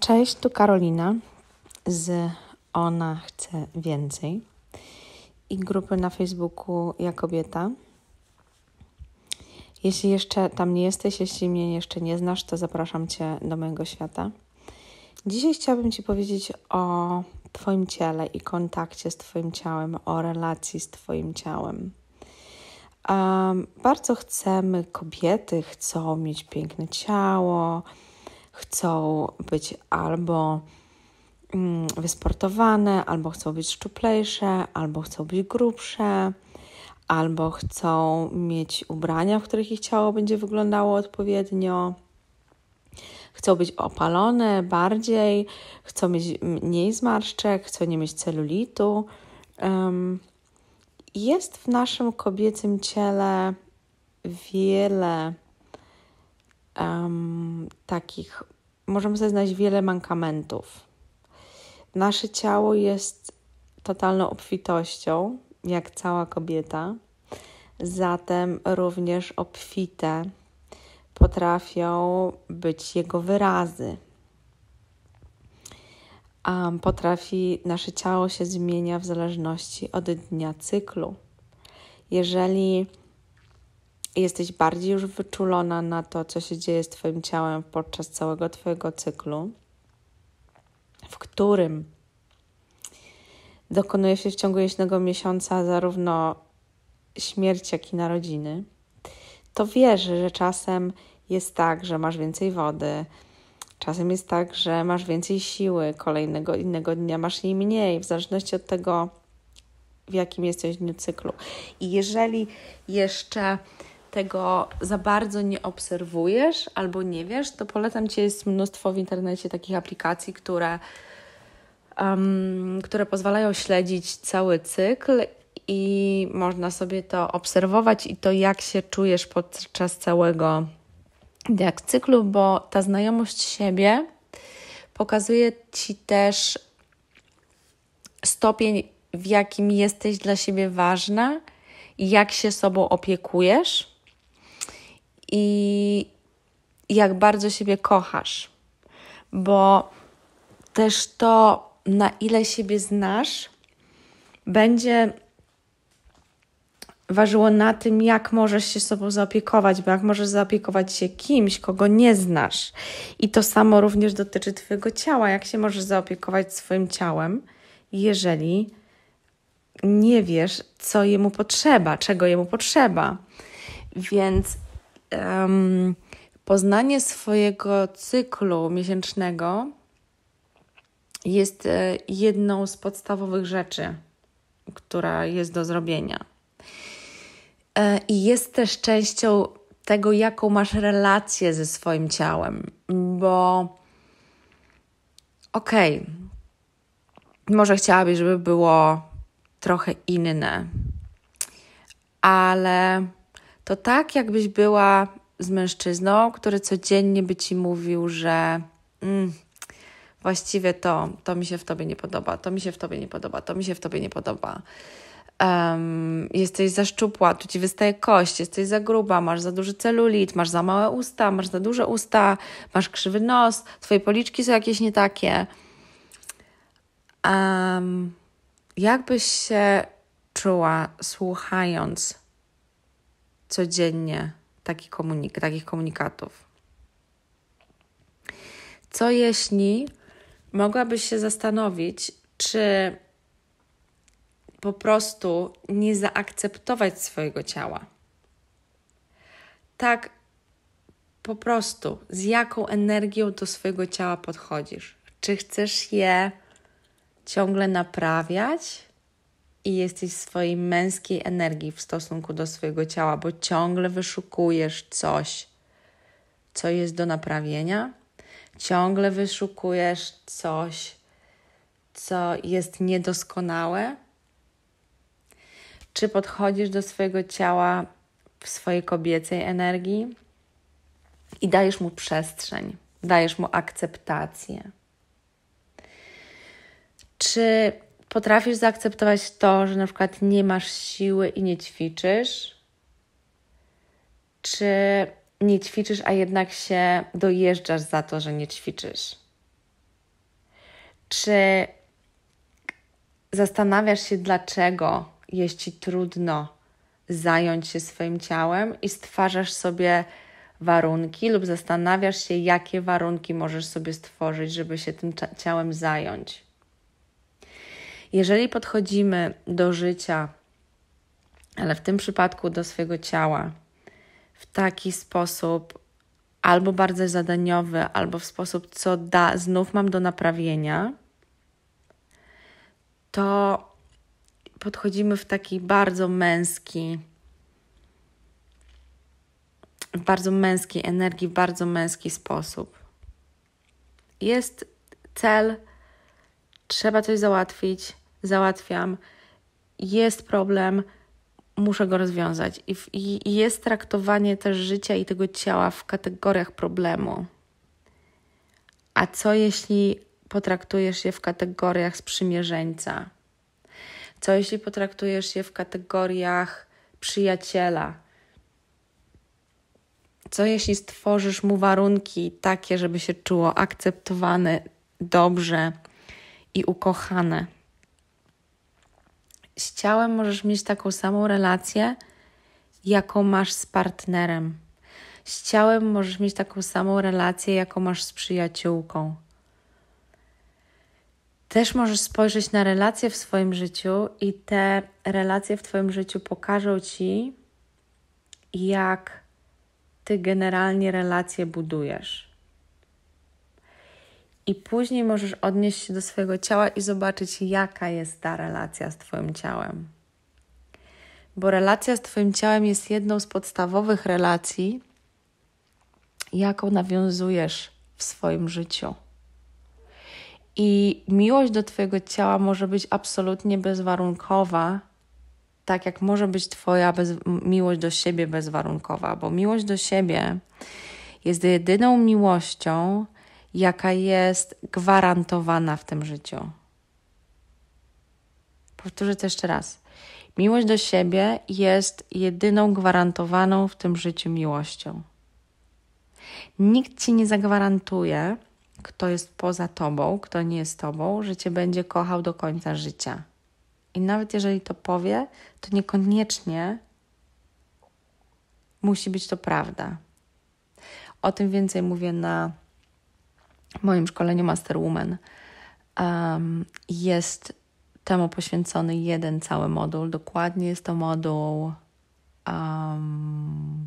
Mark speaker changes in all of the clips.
Speaker 1: Cześć, tu Karolina z Ona Chce Więcej i grupy na Facebooku Ja Kobieta. Jeśli jeszcze tam nie jesteś, jeśli mnie jeszcze nie znasz, to zapraszam Cię do mojego świata. Dzisiaj chciałabym Ci powiedzieć o Twoim ciele i kontakcie z Twoim ciałem, o relacji z Twoim ciałem. Um, bardzo chcemy, kobiety chcą mieć piękne ciało, chcą być albo mm, wysportowane, albo chcą być szczuplejsze, albo chcą być grubsze, albo chcą mieć ubrania, w których ich ciało będzie wyglądało odpowiednio. Chcą być opalone bardziej, chcą mieć mniej zmarszczek, chcą nie mieć celulitu. jest w naszym kobiecym ciele wiele um, takich możemy sobie znaleźć wiele mankamentów. Nasze ciało jest totalną obfitością, jak cała kobieta, zatem również obfite potrafią być jego wyrazy. potrafi, nasze ciało się zmienia w zależności od dnia cyklu. Jeżeli jesteś bardziej już wyczulona na to, co się dzieje z Twoim ciałem podczas całego Twojego cyklu, w którym dokonuje się w ciągu jednego miesiąca zarówno śmierć, jak i narodziny, to wiesz, że czasem jest tak, że masz więcej wody, czasem jest tak, że masz więcej siły, kolejnego innego dnia masz jej mniej, w zależności od tego, w jakim jesteś dniu cyklu. I jeżeli jeszcze tego za bardzo nie obserwujesz albo nie wiesz, to polecam Ci, jest mnóstwo w internecie takich aplikacji, które, um, które pozwalają śledzić cały cykl i można sobie to obserwować i to, jak się czujesz podczas całego jak cyklu, bo ta znajomość siebie pokazuje Ci też stopień, w jakim jesteś dla siebie ważna, jak się sobą opiekujesz i jak bardzo siebie kochasz, bo też to, na ile siebie znasz, będzie ważyło na tym, jak możesz się sobą zaopiekować, bo jak możesz zaopiekować się kimś, kogo nie znasz. I to samo również dotyczy Twojego ciała, jak się możesz zaopiekować swoim ciałem, jeżeli nie wiesz, co jemu potrzeba, czego jemu potrzeba. Więc um, poznanie swojego cyklu miesięcznego jest e, jedną z podstawowych rzeczy, która jest do zrobienia. E, I jest też częścią tego, jaką masz relację ze swoim ciałem, bo okej, okay, może chciałabyś, żeby było trochę inne, ale to tak, jakbyś była z mężczyzną, który codziennie by ci mówił, że mm, właściwie to, to mi się w tobie nie podoba, to mi się w tobie nie podoba, to mi się w tobie nie podoba. Um, jesteś za szczupła, tu ci wystaje kość, jesteś za gruba, masz za duży celulit, masz za małe usta, masz za duże usta, masz krzywy nos, twoje policzki są jakieś nie takie. Um, jakbyś się czuła słuchając codziennie taki komunik- takich komunikatów. Co jeśli mogłabyś się zastanowić, czy po prostu nie zaakceptować swojego ciała? Tak, po prostu, z jaką energią do swojego ciała podchodzisz? Czy chcesz je ciągle naprawiać? i jesteś w swojej męskiej energii w stosunku do swojego ciała, bo ciągle wyszukujesz coś, co jest do naprawienia, ciągle wyszukujesz coś, co jest niedoskonałe. Czy podchodzisz do swojego ciała w swojej kobiecej energii i dajesz mu przestrzeń, dajesz mu akceptację? Czy potrafisz zaakceptować to, że na przykład nie masz siły i nie ćwiczysz, czy nie ćwiczysz, a jednak się dojeżdżasz za to, że nie ćwiczysz? Czy zastanawiasz się, dlaczego jest ci trudno zająć się swoim ciałem i stwarzasz sobie warunki, lub zastanawiasz się, jakie warunki możesz sobie stworzyć, żeby się tym ciałem zająć? Jeżeli podchodzimy do życia, ale w tym przypadku do swojego ciała, w taki sposób albo bardzo zadaniowy, albo w sposób, co da, znów mam do naprawienia, to podchodzimy w taki bardzo męski, w bardzo męskiej energii, w bardzo męski sposób. Jest cel, trzeba coś załatwić, załatwiam, jest problem, muszę go rozwiązać. I, w, I, jest traktowanie też życia i tego ciała w kategoriach problemu. A co jeśli potraktujesz je w kategoriach sprzymierzeńca? Co jeśli potraktujesz je w kategoriach przyjaciela? Co jeśli stworzysz mu warunki takie, żeby się czuło akceptowane, dobrze i ukochane? z ciałem możesz mieć taką samą relację, jaką masz z partnerem. Z ciałem możesz mieć taką samą relację, jaką masz z przyjaciółką. Też możesz spojrzeć na relacje w swoim życiu, i te relacje w Twoim życiu pokażą Ci, jak Ty generalnie relacje budujesz i później możesz odnieść się do swojego ciała i zobaczyć, jaka jest ta relacja z Twoim ciałem. Bo relacja z Twoim ciałem jest jedną z podstawowych relacji, jaką nawiązujesz w swoim życiu. I miłość do Twojego ciała może być absolutnie bezwarunkowa, tak jak może być Twoja bez, miłość do siebie bezwarunkowa, bo miłość do siebie jest jedyną miłością, jaka jest gwarantowana w tym życiu. Powtórzę to jeszcze raz. Miłość do siebie jest jedyną gwarantowaną w tym życiu miłością. Nikt ci nie zagwarantuje, kto jest poza tobą, kto nie jest tobą, że cię będzie kochał do końca życia. I nawet jeżeli to powie, to niekoniecznie musi być to prawda. O tym więcej mówię na moim szkoleniu Masterwoman um, jest temu poświęcony jeden cały moduł. Dokładnie jest to moduł um,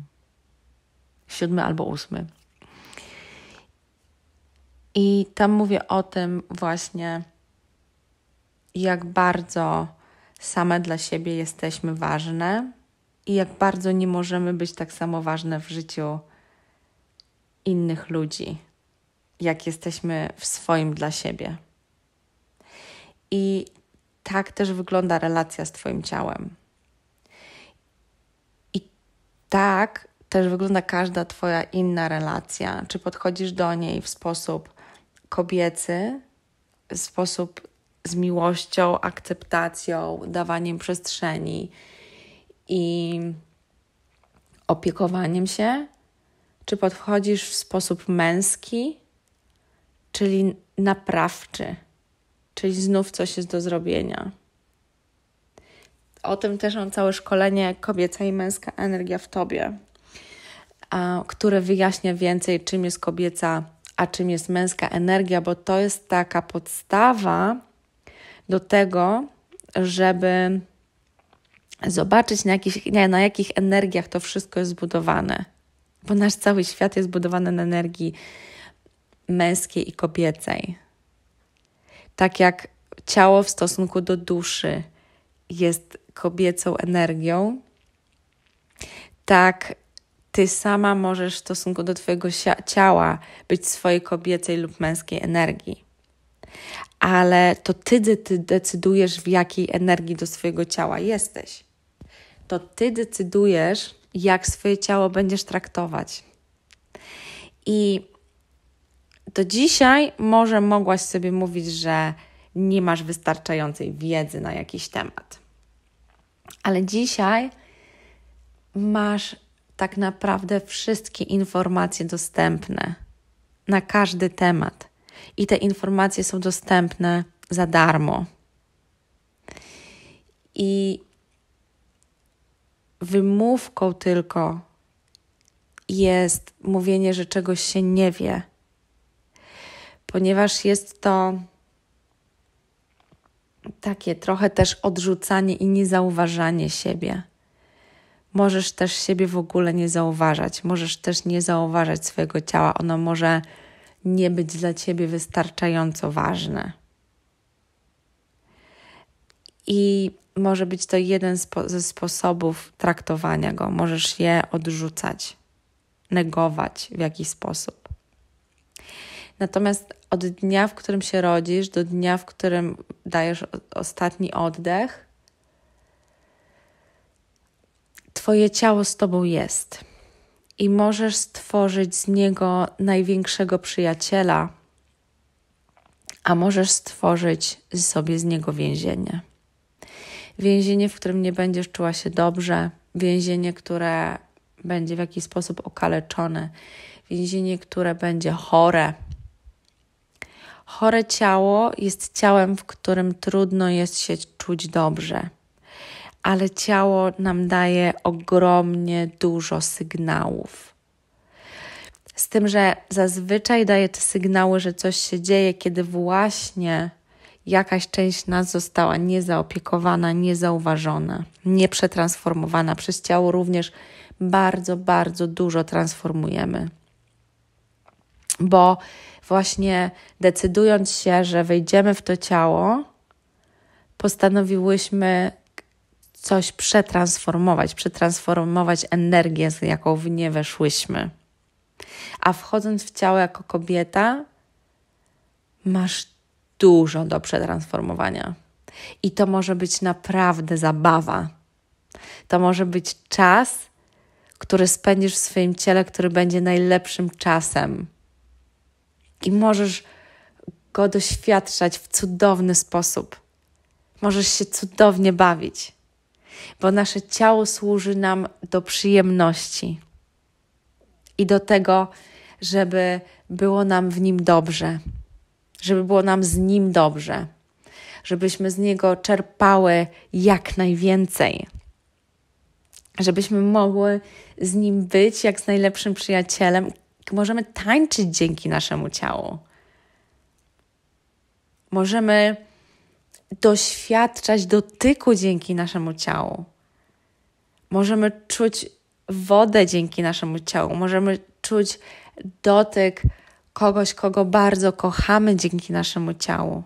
Speaker 1: siódmy albo ósmy. I tam mówię o tym właśnie, jak bardzo same dla siebie jesteśmy ważne i jak bardzo nie możemy być tak samo ważne w życiu innych ludzi jak jesteśmy w swoim dla siebie. I tak też wygląda relacja z Twoim ciałem. I tak też wygląda każda Twoja inna relacja. Czy podchodzisz do niej w sposób kobiecy, w sposób z miłością, akceptacją, dawaniem przestrzeni i opiekowaniem się? Czy podchodzisz w sposób męski, czyli naprawczy, czyli znów coś jest do zrobienia. O tym też mam całe szkolenie Kobieca i męska energia w tobie, które wyjaśnia więcej, czym jest kobieca, a czym jest męska energia, bo to jest taka podstawa do tego, żeby zobaczyć, na jakich, nie, na jakich energiach to wszystko jest zbudowane. Bo nasz cały świat jest zbudowany na energii męskiej i kobiecej. Tak jak ciało w stosunku do duszy jest kobiecą energią, tak ty sama możesz w stosunku do twojego ciała być swojej kobiecej lub męskiej energii. Ale to ty, ty decydujesz, w jakiej energii do swojego ciała jesteś. To ty decydujesz, jak swoje ciało będziesz traktować. I to dzisiaj może mogłaś sobie mówić, że nie masz wystarczającej wiedzy na jakiś temat. Ale dzisiaj masz tak naprawdę wszystkie informacje dostępne na każdy temat. I te informacje są dostępne za darmo. I wymówką tylko jest mówienie, że czegoś się nie wie ponieważ jest to takie trochę też odrzucanie i niezauważanie siebie. Możesz też siebie w ogóle nie zauważać, możesz też nie zauważać swojego ciała, ono może nie być dla ciebie wystarczająco ważne. I może być to jeden spo ze sposobów traktowania go. Możesz je odrzucać, negować w jakiś sposób. Natomiast od dnia, w którym się rodzisz, do dnia, w którym dajesz ostatni oddech, Twoje ciało z Tobą jest i możesz stworzyć z niego największego przyjaciela, a możesz stworzyć sobie z niego więzienie. Więzienie, w którym nie będziesz czuła się dobrze, więzienie, które będzie w jakiś sposób okaleczone, więzienie, które będzie chore, Chore ciało jest ciałem, w którym trudno jest się czuć dobrze, ale ciało nam daje ogromnie dużo sygnałów. Z tym, że zazwyczaj daje te sygnały, że coś się dzieje, kiedy właśnie jakaś część nas została niezaopiekowana, niezauważona, nieprzetransformowana. Przez ciało również bardzo, bardzo dużo transformujemy bo właśnie decydując się, że wejdziemy w to ciało, postanowiłyśmy coś przetransformować, przetransformować energię, z jaką w nie weszłyśmy. A wchodząc w ciało jako kobieta, masz dużo do przetransformowania. I to może być naprawdę zabawa. To może być czas, który spędzisz w swoim ciele, który będzie najlepszym czasem i możesz go doświadczać w cudowny sposób. Możesz się cudownie bawić, bo nasze ciało służy nam do przyjemności i do tego, żeby było nam w nim dobrze, żeby było nam z nim dobrze, żebyśmy z niego czerpały jak najwięcej, żebyśmy mogły z nim być jak z najlepszym przyjacielem, Możemy tańczyć dzięki naszemu ciału. Możemy doświadczać dotyku dzięki naszemu ciału. Możemy czuć wodę dzięki naszemu ciału. Możemy czuć dotyk kogoś, kogo bardzo kochamy dzięki naszemu ciału.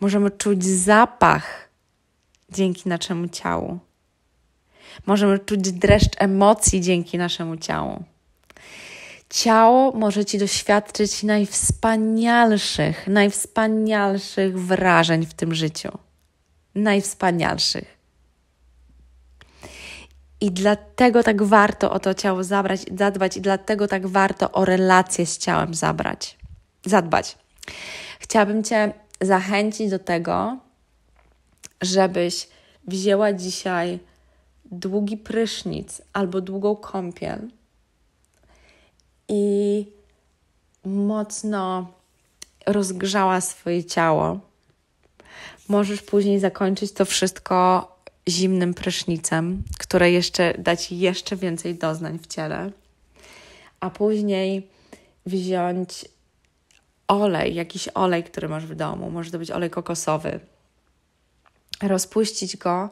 Speaker 1: Możemy czuć zapach dzięki naszemu ciału. Możemy czuć dreszcz emocji dzięki naszemu ciału. Ciało może Ci doświadczyć najwspanialszych, najwspanialszych wrażeń w tym życiu. Najwspanialszych. I dlatego tak warto o to ciało zabrać, zadbać, i dlatego tak warto o relacje z ciałem zabrać, zadbać. Chciałabym Cię zachęcić do tego, żebyś wzięła dzisiaj długi prysznic albo długą kąpiel i mocno rozgrzała swoje ciało. Możesz później zakończyć to wszystko zimnym prysznicem, które jeszcze da ci jeszcze więcej doznań w ciele, a później wziąć olej, jakiś olej, który masz w domu. Może to być olej kokosowy. Rozpuścić go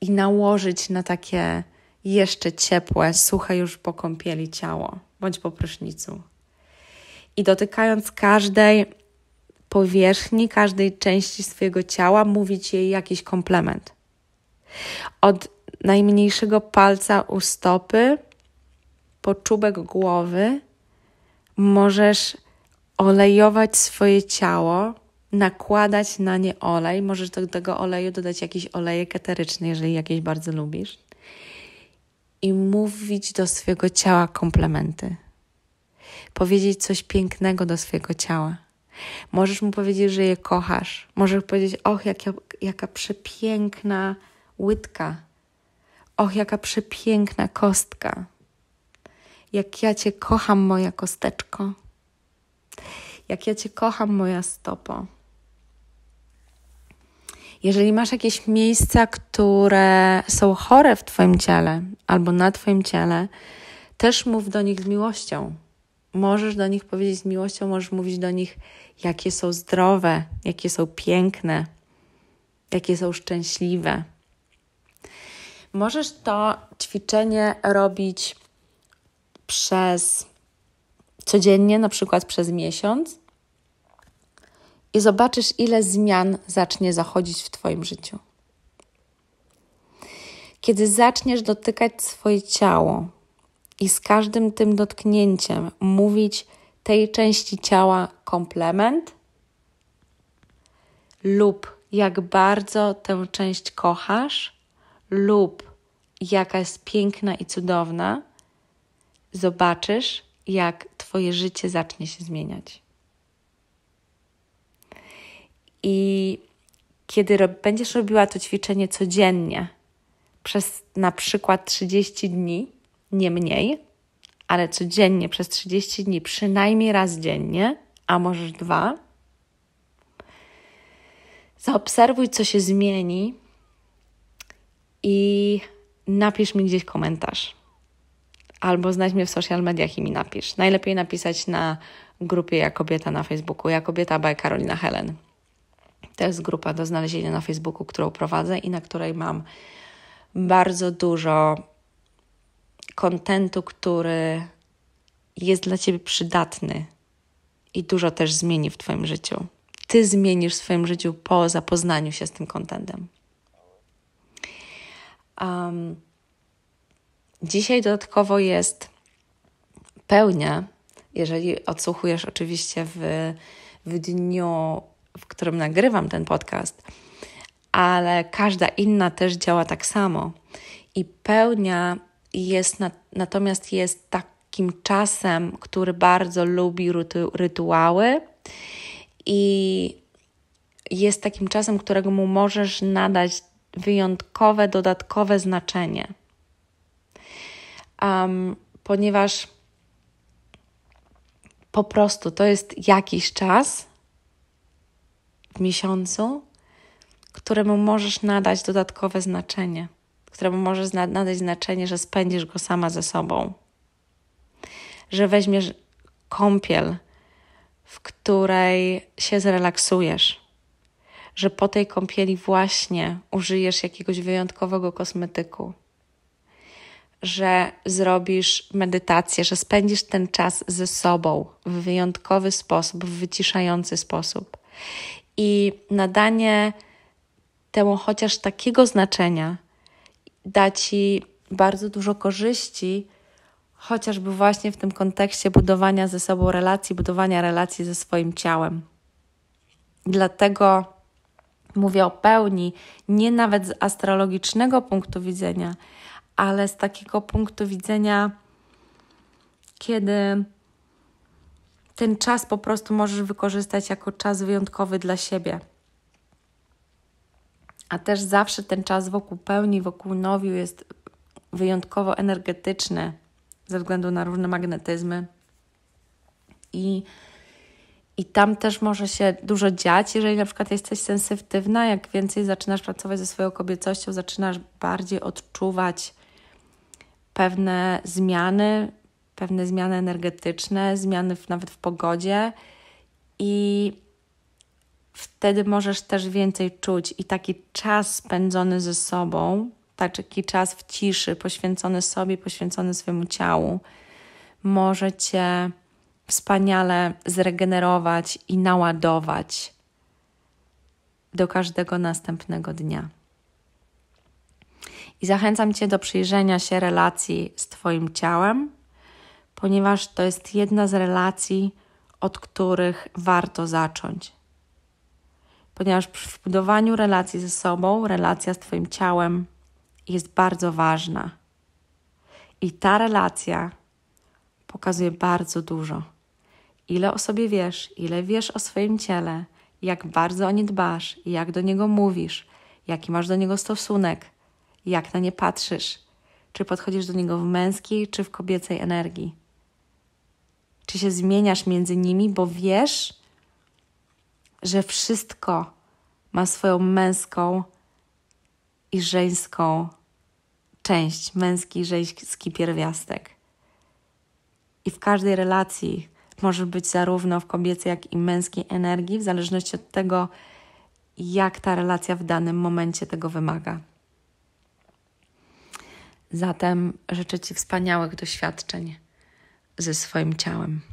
Speaker 1: i nałożyć na takie jeszcze ciepłe, suche już po kąpieli ciało bądź po prysznicu. I dotykając każdej powierzchni, każdej części swojego ciała, mówić jej jakiś komplement. Od najmniejszego palca u stopy po czubek głowy możesz olejować swoje ciało, nakładać na nie olej. Możesz do tego oleju dodać jakiś olejek eteryczny, jeżeli jakieś bardzo lubisz i mówić do swojego ciała komplementy. Powiedzieć coś pięknego do swojego ciała. Możesz mu powiedzieć, że je kochasz. Możesz powiedzieć, och, jaka, jaka przepiękna łydka. Och, jaka przepiękna kostka. Jak ja Cię kocham, moja kosteczko. Jak ja Cię kocham, moja stopo. Jeżeli masz jakieś miejsca, które są chore w Twoim ciele albo na Twoim ciele, też mów do nich z miłością. Możesz do nich powiedzieć z miłością, możesz mówić do nich, jakie są zdrowe, jakie są piękne, jakie są szczęśliwe. Możesz to ćwiczenie robić przez codziennie, na przykład przez miesiąc, i zobaczysz, ile zmian zacznie zachodzić w Twoim życiu. Kiedy zaczniesz dotykać swoje ciało i z każdym tym dotknięciem mówić tej części ciała komplement lub jak bardzo tę część kochasz lub jaka jest piękna i cudowna, zobaczysz, jak Twoje życie zacznie się zmieniać. I kiedy rob, będziesz robiła to ćwiczenie codziennie przez na przykład 30 dni, nie mniej, ale codziennie przez 30 dni, przynajmniej raz dziennie, a możesz dwa, zaobserwuj, co się zmieni i napisz mi gdzieś komentarz. Albo znajdź mnie w social mediach i mi napisz. Najlepiej napisać na grupie Ja Kobieta na Facebooku, Ja Kobieta by Karolina Helen. To jest grupa do znalezienia na Facebooku, którą prowadzę i na której mam bardzo dużo kontentu, który jest dla Ciebie przydatny i dużo też zmieni w Twoim życiu. Ty zmienisz w swoim życiu po zapoznaniu się z tym kontentem. Um, dzisiaj dodatkowo jest pełnia, jeżeli odsłuchujesz oczywiście w, w dniu w którym nagrywam ten podcast, ale każda inna też działa tak samo. I pełnia jest natomiast jest takim czasem, który bardzo lubi rytu, rytuały i jest takim czasem, którego mu możesz nadać wyjątkowe, dodatkowe znaczenie. Um, ponieważ po prostu to jest jakiś czas, miesiącu, któremu możesz nadać dodatkowe znaczenie, któremu możesz nadać znaczenie, że spędzisz go sama ze sobą, że weźmiesz kąpiel, w której się zrelaksujesz, że po tej kąpieli właśnie użyjesz jakiegoś wyjątkowego kosmetyku, że zrobisz medytację, że spędzisz ten czas ze sobą w wyjątkowy sposób, w wyciszający sposób i nadanie temu chociaż takiego znaczenia da ci bardzo dużo korzyści, chociażby właśnie w tym kontekście budowania ze sobą relacji, budowania relacji ze swoim ciałem. Dlatego mówię o pełni, nie nawet z astrologicznego punktu widzenia, ale z takiego punktu widzenia, kiedy ten czas po prostu możesz wykorzystać jako czas wyjątkowy dla siebie. A też zawsze ten czas wokół pełni, wokół nowiu jest wyjątkowo energetyczny ze względu na różne magnetyzmy. I, I tam też może się dużo dziać, jeżeli na przykład jesteś sensytywna, jak więcej zaczynasz pracować ze swoją kobiecością, zaczynasz bardziej odczuwać pewne zmiany pewne zmiany energetyczne, zmiany w, nawet w pogodzie i wtedy możesz też więcej czuć i taki czas spędzony ze sobą, taki czas w ciszy, poświęcony sobie, poświęcony swemu ciału, może cię wspaniale zregenerować i naładować do każdego następnego dnia. I zachęcam Cię do przyjrzenia się relacji z Twoim ciałem, ponieważ to jest jedna z relacji, od których warto zacząć. Ponieważ w budowaniu relacji ze sobą, relacja z Twoim ciałem jest bardzo ważna. I ta relacja pokazuje bardzo dużo. Ile o sobie wiesz, ile wiesz o swoim ciele, jak bardzo o nie dbasz, jak do niego mówisz, jaki masz do niego stosunek, jak na nie patrzysz, czy podchodzisz do niego w męskiej czy w kobiecej energii czy się zmieniasz między nimi, bo wiesz, że wszystko ma swoją męską i żeńską część, męski i żeński pierwiastek. I w każdej relacji może być zarówno w kobiecej, jak i męskiej energii, w zależności od tego, jak ta relacja w danym momencie tego wymaga. Zatem życzę Ci wspaniałych doświadczeń ze swoim ciałem.